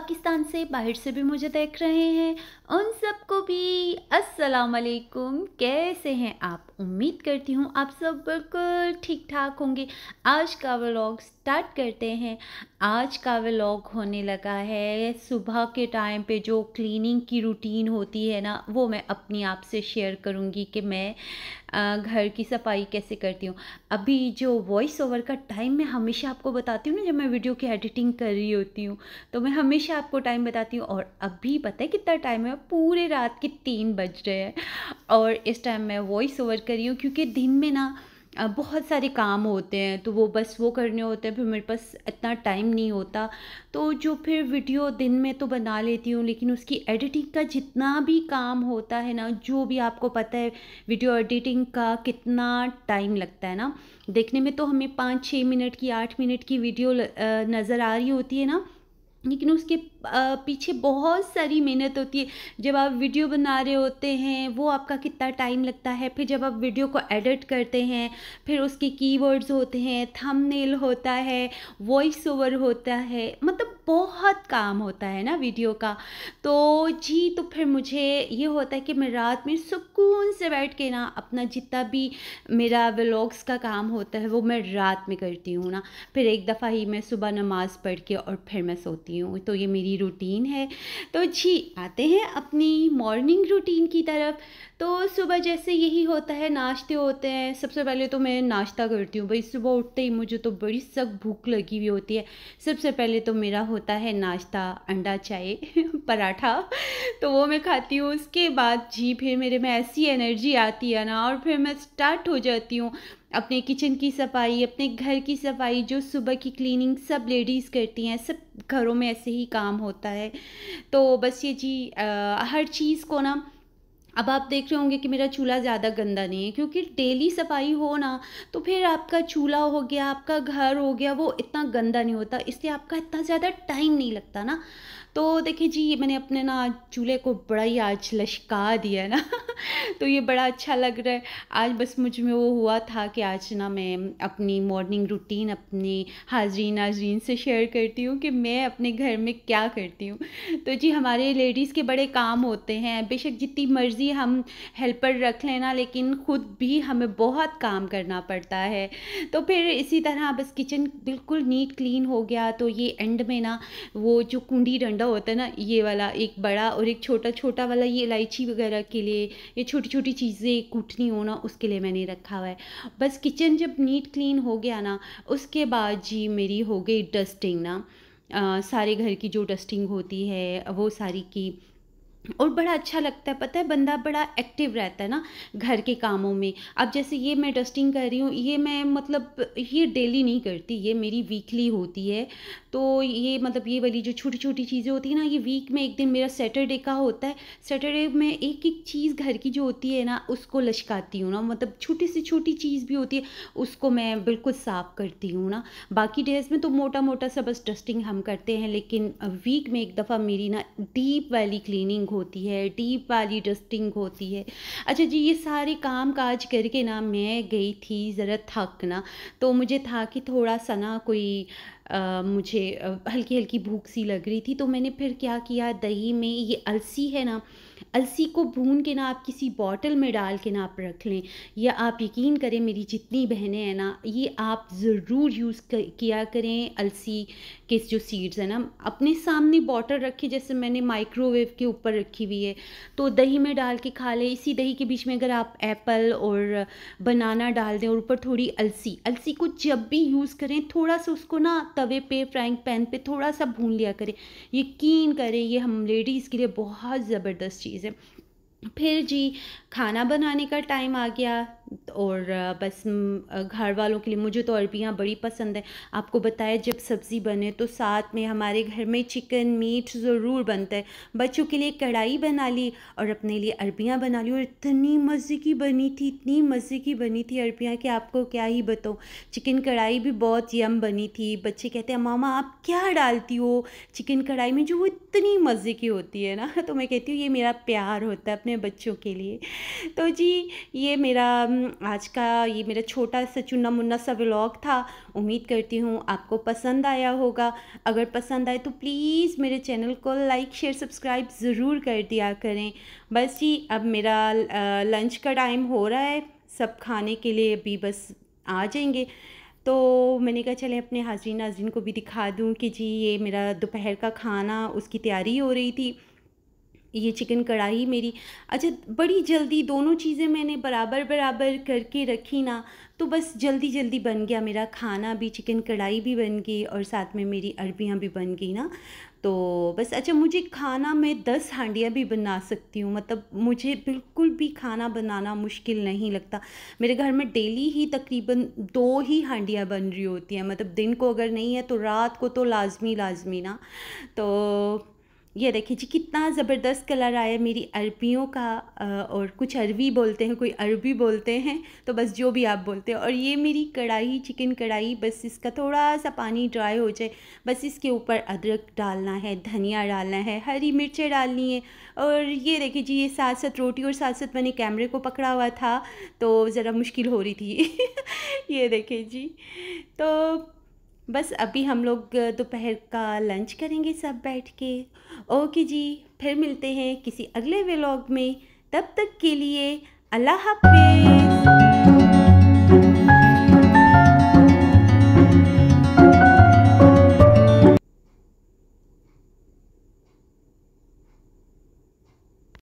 पाकिस्तान से बाहर से भी मुझे देख रहे हैं उन सबको भी अस्सलाम वालेकुम कैसे हैं आप उम्मीद करती हूँ आप सब बिल्कुल ठीक ठाक होंगे आज का व्लॉग स्टार्ट करते हैं आज का व्लॉग होने लगा है सुबह के टाइम पे जो क्लीनिंग की रूटीन होती है ना वो मैं अपनी आप से शेयर करूँगी कि मैं घर की सफाई कैसे करती हूँ अभी जो वॉइस ओवर का टाइम मैं हमेशा आपको बताती हूँ ना जब मैं वीडियो की एडिटिंग कर रही होती हूँ तो मैं हमेशा आपको टाइम बताती हूँ और अभी पता है कितना टाइम है पूरे रात के तीन बज रहे हैं और इस टाइम मैं वॉइस ओवर कर रही हूँ क्योंकि दिन में ना बहुत सारे काम होते हैं तो वो बस वो करने होते हैं फिर मेरे पास इतना टाइम नहीं होता तो जो फिर वीडियो दिन में तो बना लेती हूँ लेकिन उसकी एडिटिंग का जितना भी काम होता है ना जो भी आपको पता है वीडियो एडिटिंग का कितना टाइम लगता है ना देखने में तो हमें पाँच छः मिनट की आठ मिनट की वीडियो नज़र आ रही होती है ना लेकिन उसके पीछे बहुत सारी मेहनत होती है जब आप वीडियो बना रहे होते हैं वो आपका कितना टाइम लगता है फिर जब आप वीडियो को एडिट करते हैं फिर उसके कीवर्ड्स होते हैं थंबनेल होता है वॉइस ओवर होता है मतलब बहुत काम होता है ना वीडियो का तो जी तो फिर मुझे ये होता है कि मैं रात में सुकून से बैठ के ना अपना जितना भी मेरा व्लॉग्स का काम होता है वो मैं रात में करती हूँ ना फिर एक दफ़ा ही मैं सुबह नमाज़ पढ़ के और फिर मैं सोती हूँ तो ये मेरी रूटीन है तो जी आते हैं अपनी मॉर्निंग रूटीन की तरफ तो सुबह जैसे यही होता है नाश्ते होते हैं सबसे पहले तो मैं नाश्ता करती हूँ भाई सुबह उठते ही मुझे तो बड़ी सख्त भूख लगी हुई होती है सबसे पहले तो मेरा होता है नाश्ता अंडा चाय पराठा तो वो मैं खाती हूँ उसके बाद जी फिर मेरे में ऐसी एनर्जी आती है ना और फिर मैं स्टार्ट हो जाती हूँ अपने किचन की सफाई अपने घर की सफाई जो सुबह की क्लीनिंग सब लेडीज़ करती हैं सब घरों में ऐसे ही काम होता है तो बस ये जी आ, हर चीज़ को ना अब आप देख रहे होंगे कि मेरा चूल्हा ज़्यादा गंदा नहीं है क्योंकि डेली सफाई हो ना तो फिर आपका चूल्हा हो गया आपका घर हो गया वो इतना गंदा नहीं होता इससे आपका इतना ज़्यादा टाइम नहीं लगता ना तो देखिए जी ये मैंने अपने ना चूल्हे को बड़ा ही आज लशका दिया ना तो ये बड़ा अच्छा लग रहा है आज बस मुझ में वो हुआ था कि आज ना मैं अपनी मॉर्निंग रूटीन अपनी हाजरीन नाजरीन से शेयर करती हूँ कि मैं अपने घर में क्या करती हूँ तो जी हमारे लेडीज़ के बड़े काम होते हैं बेशक जितनी मर्ज़ी हम हेल्पर रख लेना लेकिन ख़ुद भी हमें बहुत काम करना पड़ता है तो फिर इसी तरह बस किचन बिल्कुल नीट क्लीन हो गया तो ये एंड में ना वो जो कुंडी डंड डंडा होता है ना ये वाला एक बड़ा और एक छोटा छोटा वाला ये इलायची वगैरह के लिए ये छोटी छोटी चीज़ें कूटनी हो ना उसके लिए मैंने रखा हुआ है बस किचन जब नीट क्लीन हो गया ना उसके बाद जी मेरी हो गई डस्टिंग ना आ, सारे घर की जो डस्टिंग होती है वो सारी की और बड़ा अच्छा लगता है पता है बंदा बड़ा एक्टिव रहता है ना घर के कामों में अब जैसे ये मैं डस्टिंग कर रही हूँ ये मैं मतलब ये डेली नहीं करती ये मेरी वीकली होती है तो ये मतलब ये वाली जो छोटी छोटी चीज़ें होती है ना ये वीक में एक दिन मेरा सैटरडे का होता है सैटरडे में एक एक चीज़ घर की जो होती है ना उसको लचकाती हूँ ना मतलब छोटी से छोटी चीज़ भी होती है उसको मैं बिल्कुल साफ़ करती हूँ ना बाकी डेज में तो मोटा मोटा सा बस डस्टिंग हम करते हैं लेकिन वीक में एक दफ़ा मेरी ना डीप वाली क्लीनिंग होती है डीप वाली डस्टिंग होती है अच्छा जी ये सारे काम काज करके ना मैं गई थी ज़रा थक ना तो मुझे था कि थोड़ा सा ना कोई मुझे हल्की हल्की भूख सी लग रही थी तो मैंने फिर क्या किया दही में ये अलसी है ना अलसी को भून के ना आप किसी बॉटल में डाल के ना आप रख लें या आप यकीन करें मेरी जितनी बहनें हैं ना ये आप ज़रूर यूज़ किया करें अलसी के जो सीड्स हैं ना अपने सामने बॉटल रखे जैसे मैंने माइक्रोवेव के ऊपर रखी हुई है तो दही में डाल के खा लें इसी दही के बीच में अगर आप एप्पल और बनाना डाल दें और ऊपर थोड़ी अलसी अलसी को जब भी यूज़ करें थोड़ा सा उसको ना तवे पे फ्राइंग पैन पे थोड़ा सा भून लिया करें यकीन करें ये हम लेडीज़ के लिए बहुत ज़बरदस्त चीज़ है फिर जी खाना बनाने का टाइम आ गया और बस घर वालों के लिए मुझे तो अरबियाँ बड़ी पसंद है आपको बताया जब सब्ज़ी बने तो साथ में हमारे घर में चिकन मीट ज़रूर बनता है बच्चों के लिए कढ़ाई बना ली और अपने लिए अरबियाँ बना ली और इतनी मज़े की बनी थी इतनी मज़े की बनी थी अरबियाँ कि आपको क्या ही बताऊँ चिकन कढ़ाई भी बहुत यम बनी थी बच्चे कहते हैं मामा आप क्या डालती हो चिकन कढ़ाई में जो वो इतनी मज़े की होती है ना तो मैं कहती हूँ ये मेरा प्यार होता है अपने बच्चों के लिए तो जी ये मेरा आज का ये मेरा छोटा सा चुना मुन्ना सा व्लॉग था उम्मीद करती हूँ आपको पसंद आया होगा अगर पसंद आए तो प्लीज़ मेरे चैनल को लाइक शेयर सब्सक्राइब ज़रूर कर दिया करें बस जी अब मेरा लंच का टाइम हो रहा है सब खाने के लिए अभी बस आ जाएंगे तो मैंने कहा चले अपने हाजरीन नाजिन को भी दिखा दूँ कि जी ये मेरा दोपहर का खाना उसकी तैयारी हो रही थी ये चिकन कढ़ाई मेरी अच्छा बड़ी जल्दी दोनों चीज़ें मैंने बराबर बराबर करके रखी ना तो बस जल्दी जल्दी बन गया मेरा खाना भी चिकन कढ़ाई भी बन गई और साथ में मेरी अरबियाँ भी बन गई ना तो बस अच्छा मुझे खाना मैं दस हांडियाँ भी बना सकती हूँ मतलब मुझे बिल्कुल भी खाना बनाना मुश्किल नहीं लगता मेरे घर में डेली ही तकरीबन दो ही हांडियाँ बन रही होती हैं मतलब दिन को अगर नहीं है तो रात को तो लाजमी लाजमी ना तो ये देखिए जी कितना ज़बरदस्त कलर आया मेरी अरबियों का और कुछ अरबी बोलते हैं कोई अरबी बोलते हैं तो बस जो भी आप बोलते हैं और ये मेरी कढ़ाई चिकन कढ़ाई बस इसका थोड़ा सा पानी ड्राई हो जाए बस इसके ऊपर अदरक डालना है धनिया डालना है हरी मिर्चें डालनी है और ये देखिए जी ये साथ साथ रोटी और साथ साथ मैंने कैमरे को पकड़ा हुआ था तो ज़रा मुश्किल हो रही थी ये देखिए जी तो बस अभी हम लोग दोपहर का लंच करेंगे सब बैठ के ओके जी फिर मिलते हैं किसी अगले व्लॉग में तब तक के लिए अल्लाह हाफिज़